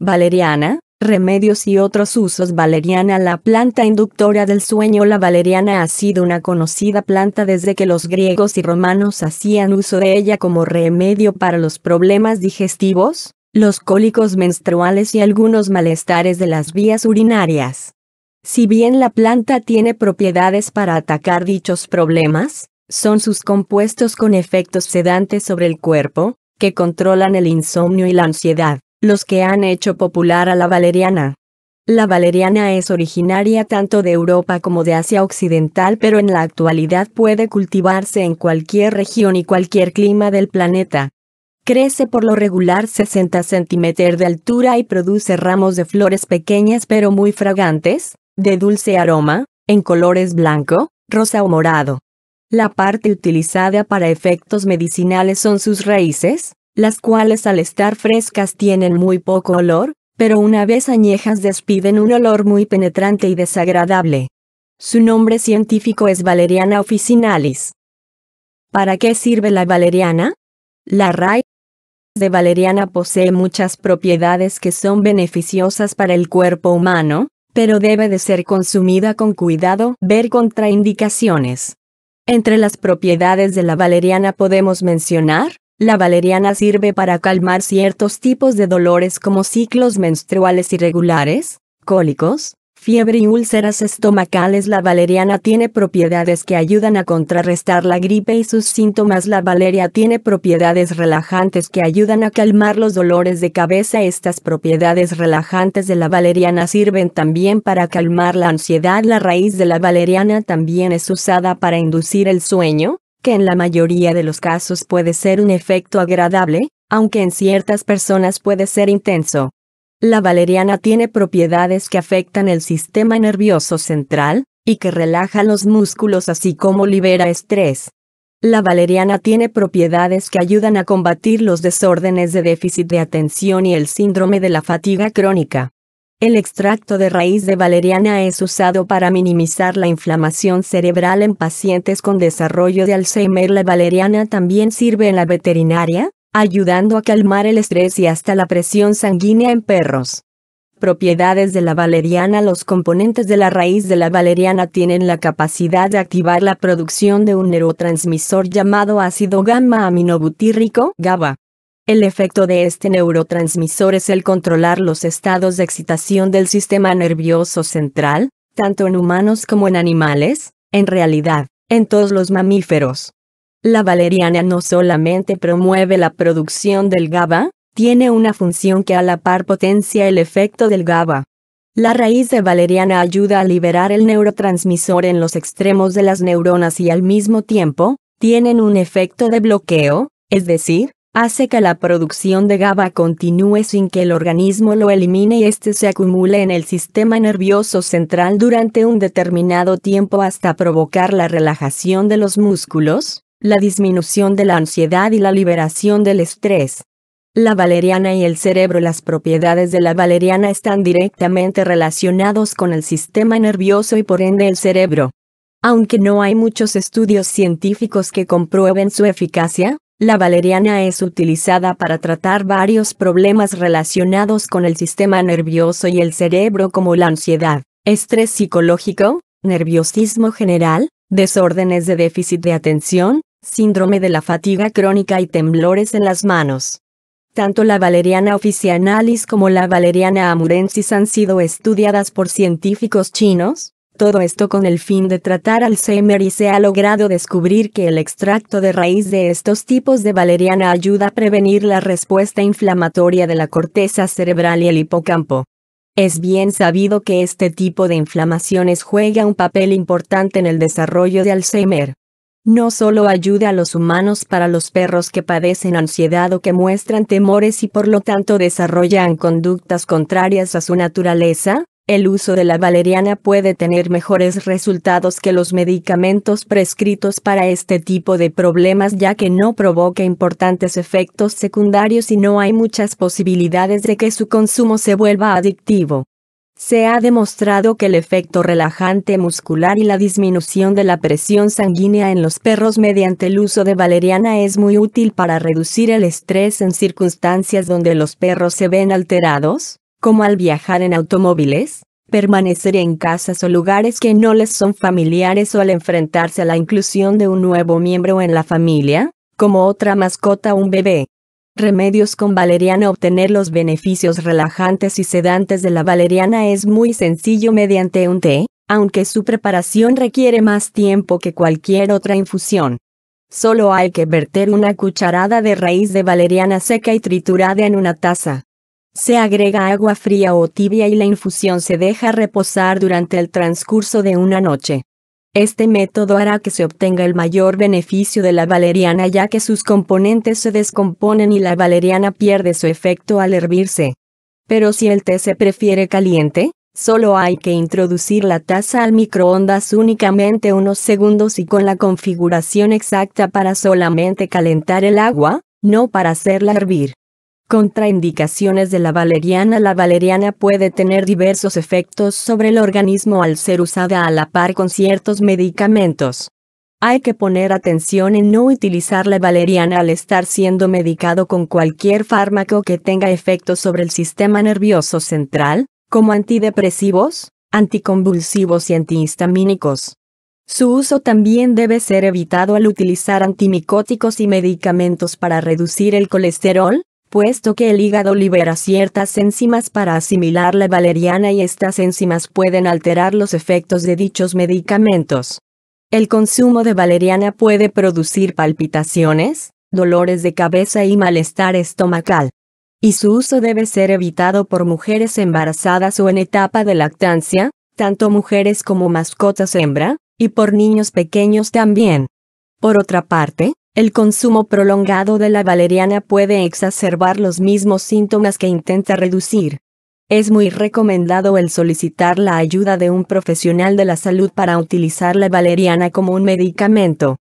Valeriana, remedios y otros usos Valeriana La planta inductora del sueño La valeriana ha sido una conocida planta desde que los griegos y romanos hacían uso de ella como remedio para los problemas digestivos, los cólicos menstruales y algunos malestares de las vías urinarias. Si bien la planta tiene propiedades para atacar dichos problemas, son sus compuestos con efectos sedantes sobre el cuerpo, que controlan el insomnio y la ansiedad los que han hecho popular a la valeriana. La valeriana es originaria tanto de Europa como de Asia Occidental, pero en la actualidad puede cultivarse en cualquier región y cualquier clima del planeta. Crece por lo regular 60 centímetros de altura y produce ramos de flores pequeñas pero muy fragantes, de dulce aroma, en colores blanco, rosa o morado. La parte utilizada para efectos medicinales son sus raíces, las cuales al estar frescas tienen muy poco olor, pero una vez añejas despiden un olor muy penetrante y desagradable. Su nombre científico es Valeriana officinalis. ¿Para qué sirve la valeriana? La raíz de valeriana posee muchas propiedades que son beneficiosas para el cuerpo humano, pero debe de ser consumida con cuidado, ver contraindicaciones. Entre las propiedades de la valeriana podemos mencionar la valeriana sirve para calmar ciertos tipos de dolores como ciclos menstruales irregulares, cólicos, fiebre y úlceras estomacales. La valeriana tiene propiedades que ayudan a contrarrestar la gripe y sus síntomas. La valeria tiene propiedades relajantes que ayudan a calmar los dolores de cabeza. Estas propiedades relajantes de la valeriana sirven también para calmar la ansiedad. La raíz de la valeriana también es usada para inducir el sueño que en la mayoría de los casos puede ser un efecto agradable, aunque en ciertas personas puede ser intenso. La valeriana tiene propiedades que afectan el sistema nervioso central, y que relaja los músculos así como libera estrés. La valeriana tiene propiedades que ayudan a combatir los desórdenes de déficit de atención y el síndrome de la fatiga crónica. El extracto de raíz de valeriana es usado para minimizar la inflamación cerebral en pacientes con desarrollo de Alzheimer. La valeriana también sirve en la veterinaria, ayudando a calmar el estrés y hasta la presión sanguínea en perros. Propiedades de la valeriana Los componentes de la raíz de la valeriana tienen la capacidad de activar la producción de un neurotransmisor llamado ácido gamma-aminobutírico, GABA. El efecto de este neurotransmisor es el controlar los estados de excitación del sistema nervioso central, tanto en humanos como en animales, en realidad, en todos los mamíferos. La valeriana no solamente promueve la producción del GABA, tiene una función que a la par potencia el efecto del GABA. La raíz de valeriana ayuda a liberar el neurotransmisor en los extremos de las neuronas y al mismo tiempo, tienen un efecto de bloqueo, es decir, hace que la producción de GABA continúe sin que el organismo lo elimine y este se acumule en el sistema nervioso central durante un determinado tiempo hasta provocar la relajación de los músculos, la disminución de la ansiedad y la liberación del estrés. La valeriana y el cerebro Las propiedades de la valeriana están directamente relacionados con el sistema nervioso y por ende el cerebro. Aunque no hay muchos estudios científicos que comprueben su eficacia, la valeriana es utilizada para tratar varios problemas relacionados con el sistema nervioso y el cerebro como la ansiedad, estrés psicológico, nerviosismo general, desórdenes de déficit de atención, síndrome de la fatiga crónica y temblores en las manos. Tanto la valeriana officinalis como la valeriana amurensis han sido estudiadas por científicos chinos, todo esto con el fin de tratar Alzheimer y se ha logrado descubrir que el extracto de raíz de estos tipos de valeriana ayuda a prevenir la respuesta inflamatoria de la corteza cerebral y el hipocampo. Es bien sabido que este tipo de inflamaciones juega un papel importante en el desarrollo de Alzheimer. No solo ayuda a los humanos para los perros que padecen ansiedad o que muestran temores y por lo tanto desarrollan conductas contrarias a su naturaleza, el uso de la valeriana puede tener mejores resultados que los medicamentos prescritos para este tipo de problemas ya que no provoca importantes efectos secundarios y no hay muchas posibilidades de que su consumo se vuelva adictivo. Se ha demostrado que el efecto relajante muscular y la disminución de la presión sanguínea en los perros mediante el uso de valeriana es muy útil para reducir el estrés en circunstancias donde los perros se ven alterados como al viajar en automóviles, permanecer en casas o lugares que no les son familiares o al enfrentarse a la inclusión de un nuevo miembro en la familia, como otra mascota o un bebé. Remedios con valeriana Obtener los beneficios relajantes y sedantes de la valeriana es muy sencillo mediante un té, aunque su preparación requiere más tiempo que cualquier otra infusión. Solo hay que verter una cucharada de raíz de valeriana seca y triturada en una taza. Se agrega agua fría o tibia y la infusión se deja reposar durante el transcurso de una noche. Este método hará que se obtenga el mayor beneficio de la valeriana ya que sus componentes se descomponen y la valeriana pierde su efecto al hervirse. Pero si el té se prefiere caliente, solo hay que introducir la taza al microondas únicamente unos segundos y con la configuración exacta para solamente calentar el agua, no para hacerla hervir. Contraindicaciones de la valeriana La valeriana puede tener diversos efectos sobre el organismo al ser usada a la par con ciertos medicamentos. Hay que poner atención en no utilizar la valeriana al estar siendo medicado con cualquier fármaco que tenga efectos sobre el sistema nervioso central, como antidepresivos, anticonvulsivos y antihistamínicos. Su uso también debe ser evitado al utilizar antimicóticos y medicamentos para reducir el colesterol, puesto que el hígado libera ciertas enzimas para asimilar la valeriana y estas enzimas pueden alterar los efectos de dichos medicamentos. El consumo de valeriana puede producir palpitaciones, dolores de cabeza y malestar estomacal. Y su uso debe ser evitado por mujeres embarazadas o en etapa de lactancia, tanto mujeres como mascotas hembra, y por niños pequeños también. Por otra parte, el consumo prolongado de la valeriana puede exacerbar los mismos síntomas que intenta reducir. Es muy recomendado el solicitar la ayuda de un profesional de la salud para utilizar la valeriana como un medicamento.